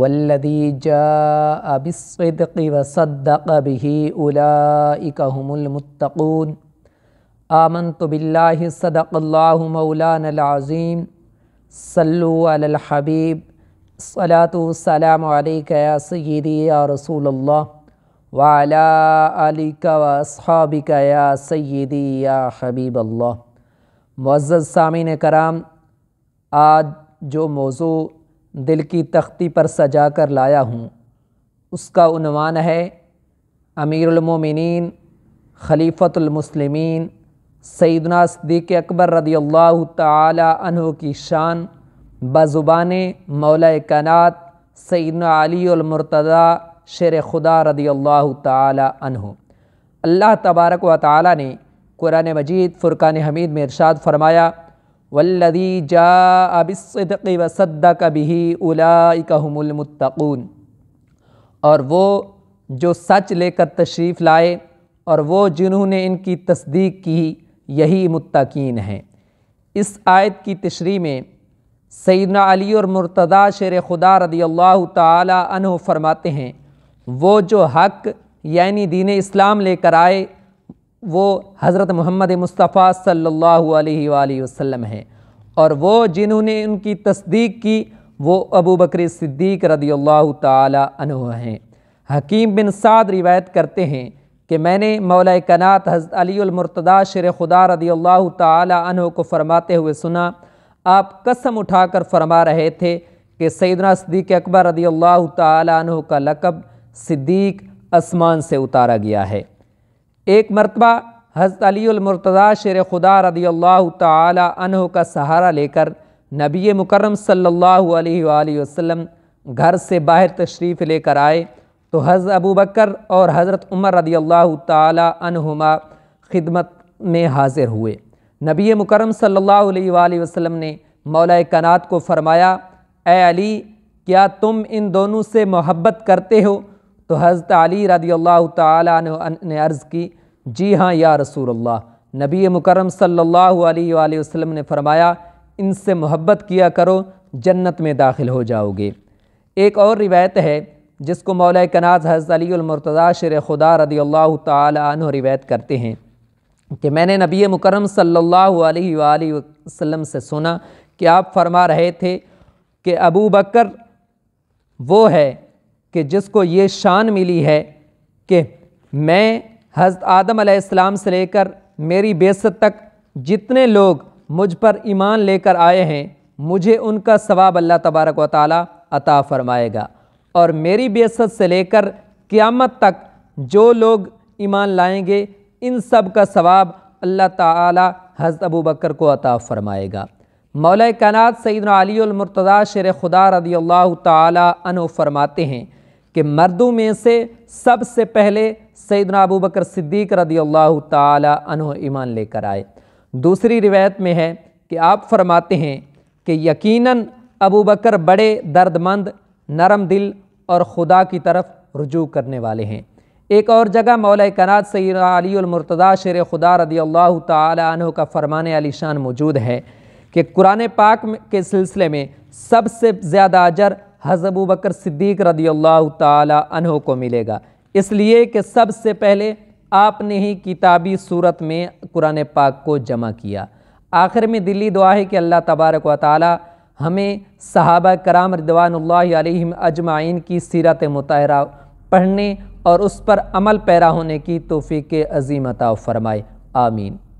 والذی جاء بالصدق وصدق به ابی هم المتقون آمنت باللہ صدق اللہ مولانا العظیم صلو علی الحبیب صلاة والسلام علیکہ یا سیدی یا رسول اللہ وعلا و اصحابکہ یا سیدی یا حبیب اللہ معزز سامین کرام آج جو موضوع دل کی تختی پر سجا کر لایا ہوں اس کا عنوان ہے امیر المومنین خلیفۃ المسلمین سیدنا صدیق اکبر رضی اللہ تعالی عنہ کی شان بزبان مولا کنات سیدنا علی المرتضی شیر خدا رضی اللہ تعالی عنہ اللہ تبارک و تعالی نے قرآن مجید فرقان حمید میں ارشاد فرمایا والذی جاء بالصدق وصدق به اولئک هم المتقون اور وہ جو سچ لے کر تشریف لائے اور وہ جنہوں نے ان کی تصدیق کی یہی متقین ہیں اس آیت کی تشریح میں سیدنا علی اور مرتضی شیر خدا رضی اللہ تعالی عنہ فرماتے ہیں وہ جو حق یعنی دین اسلام لے کر آئے وہ حضرت محمد مصطفیٰ صلی اللہ علیہ وآلہ وسلم ہیں اور وہ جنہوں نے ان کی تصدیق کی وہ ابو بکر صدیق رضی اللہ تعالی عنہ ہیں حکیم بن سعد روایت کرتے ہیں کہ میں نے مولا کنات حضرت علی المرتدہ شر خدا رضی اللہ تعالی عنہ کو فرماتے ہوئے سنا آپ قسم اٹھا کر فرما رہے تھے کہ سیدنا صدیق اکبر رضی اللہ تعالی عنہ کا لقب صدیق اسمان سے اتارا گیا ہے ایک مرتبہ حضرت علی المرتضیٰ شیر خدا رضی اللہ تعالی عنہ کا سہارا لے کر نبی مکرم صلی اللہ علیہ وآلہ وسلم گھر سے باہر تشریف لے کر آئے تو حضرت ابو بکر اور حضرت عمر رضی اللہ تعالی عنہما خدمت میں حاضر ہوئے نبی مکرم صلی اللہ علیہ وآلہ وسلم نے مولا کنات کو فرمایا اے علی کیا تم ان دونوں سے محبت کرتے ہو تو حضرت علی رضی اللہ عنہ نے عرض کی جی ہاں یا رسول اللہ نبی مکرم صلی اللہ علیہ وآلہ وسلم نے فرمایا ان سے محبت کیا کرو جنت میں داخل ہو جاؤ گے ایک اور روایت ہے جس کو مولا کناز حضرت علی المرتضیٰ شر خدا رضی اللہ تعالی عنہ روایت کرتے ہیں کہ میں نے نبی مکرم صلی اللہ علیہ وآلہ وسلم سے سنا کہ آپ فرما رہے تھے کہ ابو بکر وہ ہے کہ جس کو یہ شان ملی ہے کہ میں حضرت آدم علیہ السلام سے لے کر میری بیست تک جتنے لوگ مجھ پر ایمان لے کر آئے ہیں مجھے ان کا ثواب اللہ تبارک و تعالیٰ عطا فرمائے گا اور میری بیست سے لے کر قیامت تک جو لوگ ایمان لائیں گے ان سب کا ثواب اللہ تعالیٰ حضرت ابو بکر کو عطا فرمائے گا مولا کائنات سیدنا علی المرتضیٰ شیر خدا رضی اللہ تعالیٰ عنہ فرماتے ہیں کہ مردوں میں سے سب سے پہلے سیدنا ابو بکر صدیق رضی اللہ تعالی عنہ ایمان لے کر آئے دوسری روایت میں ہے کہ آپ فرماتے ہیں کہ یقیناً ابو بکر بڑے درد مند نرم دل اور خدا کی طرف رجوع کرنے والے ہیں ایک اور جگہ مولا کنات سعید علی المرتیٰ شیر خدا رضی اللہ تعالی عنہ کا فرمان علی شان موجود ہے کہ قرآن پاک کے سلسلے میں سب سے زیادہ اجر حضب بکر صدیق رضی اللہ تعالی عنہ کو ملے گا اس لیے کہ سب سے پہلے آپ نے ہی کتابی صورت میں قرآن پاک کو جمع کیا آخر میں دلی دعا ہے کہ اللہ تبارک و تعالی ہمیں صحابہ کرام ردوان اللہ علیہم اجمعین کی سیرت متحرہ پڑھنے اور اس پر عمل پیرا ہونے کی توفیق عظیم عطا فرمائے آمین